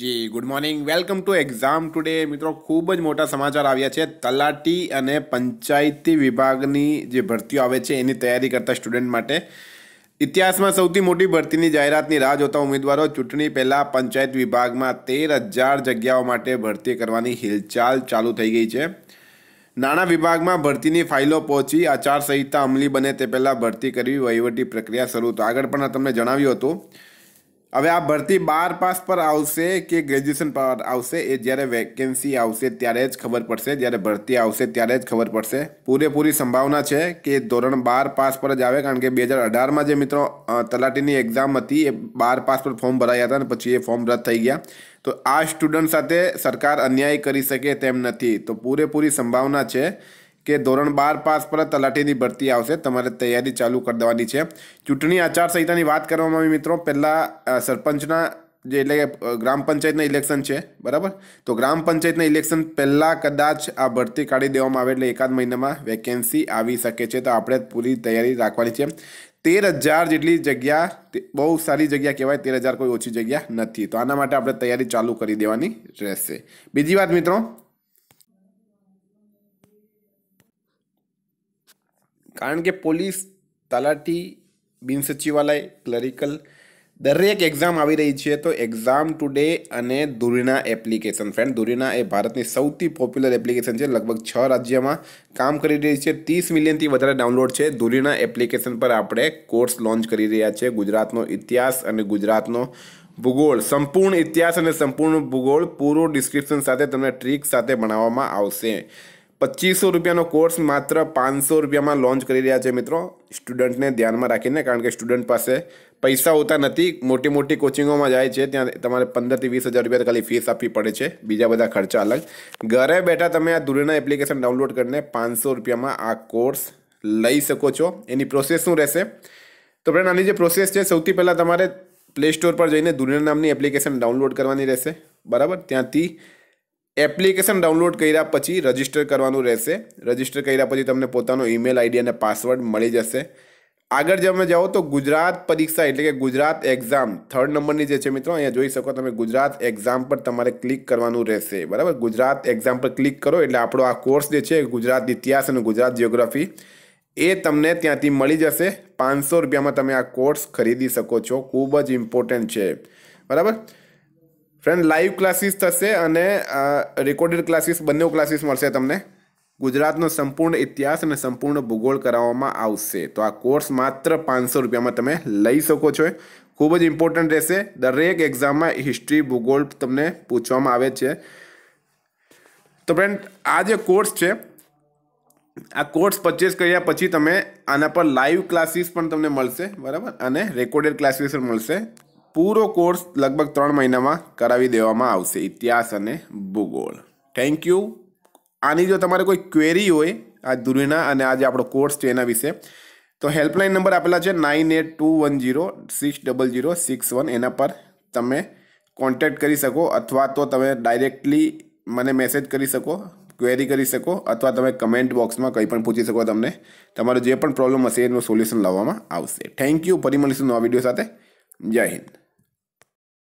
G good morning welcome to exam today મિત્રો ખૂબ જ મોટા સમાચાર આવ્યા છે તલાટી અને પંચાયતી વિભાગની જે ભરતીઓ આવે છે એની તૈયારી કરતા સ્ટુડન્ટ માટે ઇતિહાસમાં સૌથી મોટી ભરતીની જાહેરાતની રાહ જોતા ઉમેદવારો ચૂંટણી પહેલાં પંચાયત વિભાગમાં તેર હજાર જગ્યાઓ માટે ભરતી કરવાની હિલચાલ ચાલુ થઈ ગઈ છે નાણાં વિભાગમાં ભરતીની ફાઇલો પહોંચી આચારસંહિતા અમલી બને તે પહેલાં ભરતી કરવી વહીવટી પ્રક્રિયા શરૂ તો આગળ પણ તમને જણાવ્યું હતું હવે આ ભરતી બાર પાસ પર આવશે કે ગ્રેજ્યુએશન પર આવશે એ જ્યારે વેકેન્સી આવશે ત્યારે જ ખબર પડશે જ્યારે ભરતી આવશે ત્યારે જ ખબર પડશે પૂરેપૂરી સંભાવના છે કે ધોરણ બાર પાસ પર જ આવે કારણ કે બે હજાર અઢારમાં જે મિત્રો તલાટીની એક્ઝામ હતી એ બાર પાસ પર ફોર્મ ભરાયા હતા અને પછી એ ફોર્મ રદ થઈ ગયા તો આ સ્ટુડન્ટ સાથે સરકાર અન્યાય કરી શકે તેમ નથી તો પૂરેપૂરી સંભાવના છે કે ધોરણ બાર પાસ પર તલાટીની ભરતી આવશે તમારે તૈયારી ચાલુ કરી દેવાની છે ચૂંટણી આચારસંહિતાની વાત કરવામાં આવી મિત્રો પહેલાં સરપંચના જે એટલે કે ગ્રામ પંચાયતના ઇલેક્શન છે બરાબર તો ગ્રામ પંચાયતના ઇલેક્શન પહેલાં કદાચ આ ભરતી કાઢી દેવામાં આવે એટલે એકાદ મહિનામાં વેકેન્સી આવી શકે છે તો આપણે પૂરી તૈયારી રાખવાની છે તેર હજાર જેટલી જગ્યા બહુ સારી જગ્યા કહેવાય તેર હજાર કોઈ ઓછી જગ્યા નથી તો આના માટે આપણે તૈયારી ચાલુ કરી દેવાની રહેશે બીજી વાત મિત્રો કારણ કે પોલીસ તલાટી બિનસચિવાલય સચિવાલય ક્લરિકલ દરેક એક્ઝામ આવી રહી છે તો એક્ઝામ ટુડે અને ધુરીના એપ્લિકેશન ફ્રેન્ડ ધુરીના એ ભારતની સૌથી પોપ્યુલર એપ્લિકેશન છે લગભગ છ રાજ્યમાં કામ કરી રહી છે ત્રીસ મિલિયનથી વધારે ડાઉનલોડ છે ધુરીના એપ્લિકેશન પર આપણે કોર્સ લોન્ચ કરી રહ્યા છે ગુજરાતનો ઇતિહાસ અને ગુજરાતનો ભૂગોળ સંપૂર્ણ ઇતિહાસ અને સંપૂર્ણ ભૂગોળ પૂરો ડિસ્ક્રિપ્શન સાથે તમને ટ્રીક સાથે ભણાવવામાં આવશે પચીસો રૂપિયાનો કોર્સ માત્ર પાંચસો રૂપિયામાં લોન્ચ કરી રહ્યા છે મિત્રો સ્ટુડન્ટને ધ્યાનમાં રાખીને કારણ કે સ્ટુડન્ટ પાસે પૈસા હોતા નથી મોટી મોટી કોચિંગોમાં જાય છે ત્યાં તમારે પંદરથી વીસ હજાર રૂપિયા ખાલી ફીસ આપવી પડે છે બીજા બધા ખર્ચા અલગ ઘરે બેઠા તમે આ ધુરેના એપ્લિકેશન ડાઉનલોડ કરીને પાંચસો રૂપિયામાં આ કોર્સ લઈ શકો છો એની પ્રોસેસ શું રહેશે તો ફ્રેન્ડ આની જે પ્રોસેસ છે સૌથી પહેલાં તમારે પ્લે સ્ટોર પર જઈને ધુરેના નામની એપ્લિકેશન ડાઉનલોડ કરવાની રહેશે બરાબર ત્યાંથી એપ્લિકેશન ડાઉનલોડ કર્યા પછી રજિસ્ટર કરવાનું રહેશે રજિસ્ટર કર્યા પછી તમને પોતાનો ઈમેલ આઈડી અને પાસવર્ડ મળી જશે આગળ તમે જાઓ તો ગુજરાત પરીક્ષા એટલે કે ગુજરાત એક્ઝામ થર્ડ નંબરની જે છે મિત્રો અહીંયા જોઈ શકો તમે ગુજરાત એક્ઝામ પર તમારે ક્લિક કરવાનું રહેશે બરાબર ગુજરાત એક્ઝામ પર ક્લિક કરો એટલે આપણો આ કોર્સ જે છે ગુજરાત ઇતિહાસ અને ગુજરાત જિયોગ્રાફી એ તમને ત્યાંથી મળી જશે પાંચસો રૂપિયામાં તમે આ કોર્સ ખરીદી શકો છો ખૂબ જ ઇમ્પોર્ટન્ટ છે બરાબર ફ્રેન્ડ લાઈવ ક્લાસીસ થશે અને રેકોર્ડેડ ક્લાસીસ બંને ક્લાસીસ મળશે તમને ગુજરાતનો સંપૂર્ણ ઇતિહાસ અને સંપૂર્ણ ભૂગોળ કરાવવામાં આવશે તો આ કોર્સ માત્ર પાંચસો રૂપિયામાં તમે લઈ શકો છો ખૂબ જ ઇમ્પોર્ટન્ટ રહેશે દરેક એક્ઝામમાં હિસ્ટ્રી ભૂગોળ તમને પૂછવામાં આવે છે તો ફ્રેન્ડ આ જે કોર્સ છે આ કોર્સ પરચેસ કર્યા પછી તમે આના પર લાઈવ ક્લાસીસ પણ તમને મળશે બરાબર અને રેકોર્ડેડ ક્લાસીસ પણ મળશે પૂરો કોર્સ લગભગ ત્રણ મહિનામાં કરાવી દેવામાં આવશે ઇતિહાસ અને ભૂગોળ થેન્ક યુ આની જો તમારે કોઈ ક્વેરી હોય આ ધ્રુવીના અને આ જે આપણો કોર્સ છે એના વિશે તો હેલ્પલાઇન નંબર આપેલા છે nine eight two one zero six double zero six one એના પર તમે કોન્ટેક્ટ કરી શકો અથવા તો તમે ડાયરેક્ટલી મને મેસેજ કરી શકો ક્વેરી કરી શકો અથવા તમે કમેન્ટ બોક્સમાં કંઈ પણ પૂછી શકો તમને તમારો જે પણ પ્રોબ્લેમ હશે એનું સોલ્યુશન લાવવામાં આવશે થેન્ક યુ ફરી મળીશું નવા વિડીયો સાથે જય હિન્દ